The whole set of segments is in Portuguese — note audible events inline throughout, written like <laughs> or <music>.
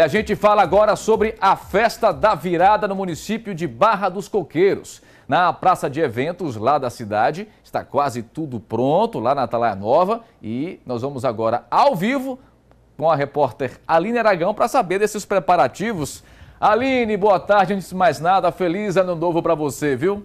A gente fala agora sobre a festa da virada no município de Barra dos Coqueiros. Na praça de eventos lá da cidade, está quase tudo pronto lá na Atalaia Nova e nós vamos agora ao vivo com a repórter Aline Aragão para saber desses preparativos. Aline, boa tarde, antes de mais nada, feliz ano novo para você, viu?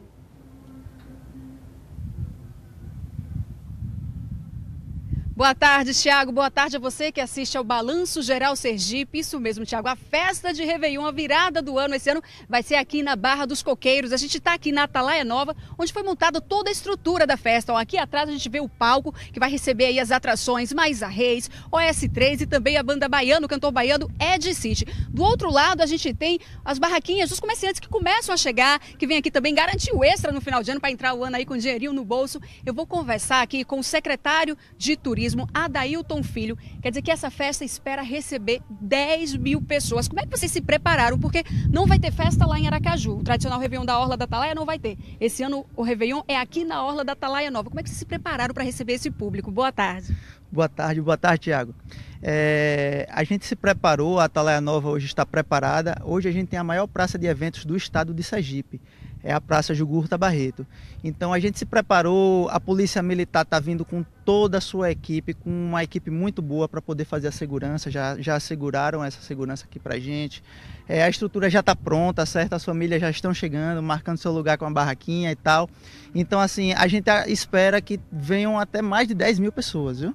Boa tarde, Tiago. Boa tarde a você que assiste ao Balanço Geral Sergipe. Isso mesmo, Tiago. A festa de Réveillon, a virada do ano esse ano, vai ser aqui na Barra dos Coqueiros. A gente está aqui na Atalaia Nova, onde foi montada toda a estrutura da festa. Ó, aqui atrás a gente vê o palco, que vai receber aí as atrações Maisa Reis, OS3 e também a banda baiana, o cantor baiano Ed City. Do outro lado, a gente tem as barraquinhas dos comerciantes que começam a chegar, que vem aqui também garantir o extra no final de ano para entrar o ano aí com dinheirinho no bolso. Eu vou conversar aqui com o secretário de Turismo Turismo, Adailton Filho. Quer dizer que essa festa espera receber 10 mil pessoas. Como é que vocês se prepararam? Porque não vai ter festa lá em Aracaju. O tradicional Réveillon da Orla da Atalaia não vai ter. Esse ano o Réveillon é aqui na Orla da Atalaia Nova. Como é que vocês se prepararam para receber esse público? Boa tarde. Boa tarde, boa tarde, Tiago. É, a gente se preparou, a Atalaia Nova hoje está preparada. Hoje a gente tem a maior praça de eventos do estado de Sergipe é a Praça Jugurta Barreto. Então a gente se preparou, a Polícia Militar está vindo com toda a sua equipe, com uma equipe muito boa para poder fazer a segurança, já, já asseguraram essa segurança aqui para a gente. É, a estrutura já está pronta, certo? As famílias já estão chegando, marcando seu lugar com a barraquinha e tal. Então, assim, a gente espera que venham até mais de 10 mil pessoas, viu?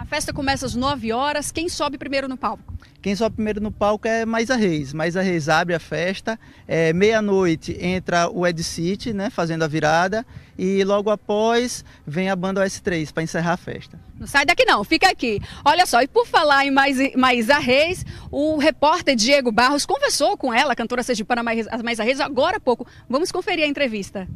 A festa começa às 9 horas. Quem sobe primeiro no palco? Quem sobe primeiro no palco é Mais Reis. Mais Reis abre a festa. É, Meia-noite entra o Ed City, né, fazendo a virada. E logo após vem a banda S3 para encerrar a festa. Não sai daqui não, fica aqui. Olha só, e por falar em Mais, Maísa Reis, o repórter Diego Barros conversou com ela, cantora sergipana Maisa Reis, agora há pouco. Vamos conferir a entrevista.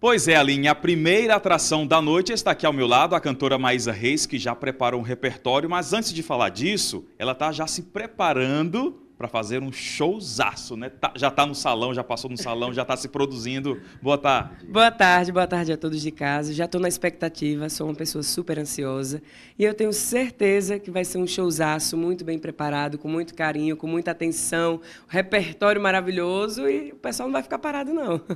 Pois é, Aline, a primeira atração da noite está aqui ao meu lado, a cantora Maísa Reis, que já preparou um repertório, mas antes de falar disso, ela está já se preparando para fazer um showzaço, né? Tá, já está no salão, já passou no salão, já está se produzindo. Boa tarde. Boa tarde, boa tarde a todos de casa. Já estou na expectativa, sou uma pessoa super ansiosa e eu tenho certeza que vai ser um showzaço muito bem preparado, com muito carinho, com muita atenção, repertório maravilhoso e o pessoal não vai ficar parado não. <laughs>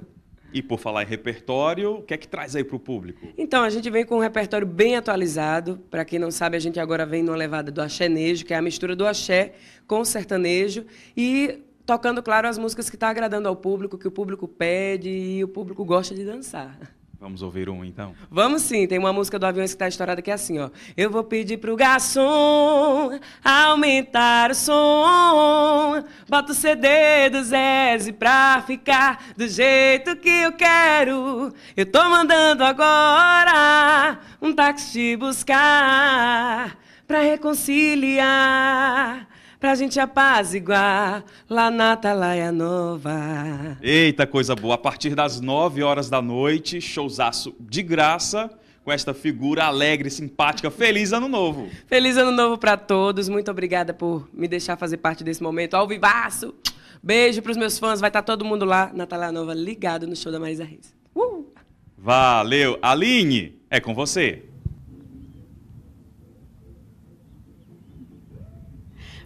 E por falar em repertório, o que é que traz aí para o público? Então, a gente vem com um repertório bem atualizado. Para quem não sabe, a gente agora vem numa levada do axenejo, que é a mistura do axé com o sertanejo. E tocando, claro, as músicas que estão tá agradando ao público, que o público pede e o público gosta de dançar. Vamos ouvir um então? Vamos sim, tem uma música do Aviões que está estourada que é assim, ó. Eu vou pedir pro garçom aumentar o som. Bota o CD do Zezé pra ficar do jeito que eu quero. Eu tô mandando agora um táxi te buscar pra reconciliar pra gente apaziguar lá na Atalaia Nova. Eita, coisa boa. A partir das 9 horas da noite, showzaço de graça com esta figura alegre, simpática. Feliz Ano Novo! Feliz Ano Novo para todos. Muito obrigada por me deixar fazer parte desse momento ao vivaço. Beijo para os meus fãs. Vai estar tá todo mundo lá na Tala Nova ligado no show da Marisa Reis. Uh! Valeu! Aline, é com você.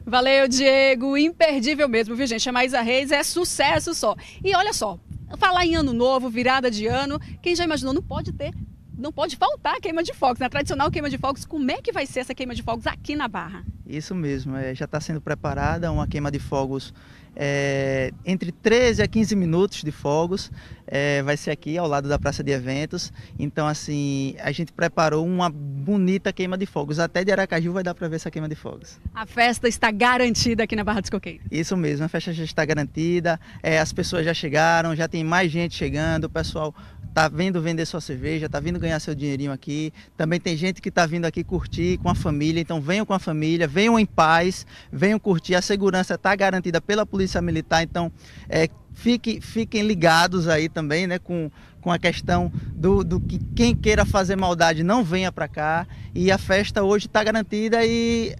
Valeu, Diego. Imperdível mesmo, viu, gente? A Maísa Reis é sucesso só. E olha só, falar em ano novo, virada de ano, quem já imaginou não pode ter não pode faltar queima de fogos. Na né? tradicional queima de fogos, como é que vai ser essa queima de fogos aqui na Barra? Isso mesmo, é, já está sendo preparada uma queima de fogos é, entre 13 a 15 minutos de fogos, é, vai ser aqui ao lado da praça de eventos. Então, assim, a gente preparou uma bonita queima de fogos. Até de Aracaju vai dar para ver essa queima de fogos. A festa está garantida aqui na Barra dos Coqueiros. Isso mesmo, a festa já está garantida, é, as pessoas já chegaram, já tem mais gente chegando, o pessoal tá vindo vender sua cerveja, tá vindo ganhar seu dinheirinho aqui. Também tem gente que tá vindo aqui curtir com a família, então venham com a família, venham em paz, venham curtir. A segurança está garantida pela Polícia Militar, então é, fique, fiquem ligados aí também, né, com, com a questão do, do que quem queira fazer maldade não venha para cá. E a festa hoje está garantida e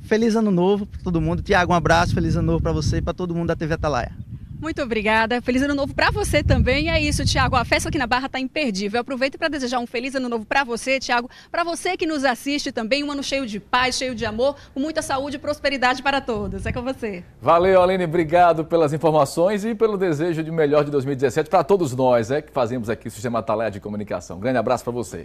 feliz ano novo para todo mundo. Tiago, um abraço, feliz ano novo para você e para todo mundo da TV Atalaia. Muito obrigada. Feliz ano novo para você também. É isso, Tiago. A festa aqui na Barra tá imperdível. Aproveito para desejar um feliz ano novo para você, Tiago, para você que nos assiste também. Um ano cheio de paz, cheio de amor, com muita saúde e prosperidade para todos. É com você. Valeu, Aline. Obrigado pelas informações e pelo desejo de melhor de 2017 para todos nós, é que fazemos aqui o Sistema Talé de Comunicação. grande abraço para você.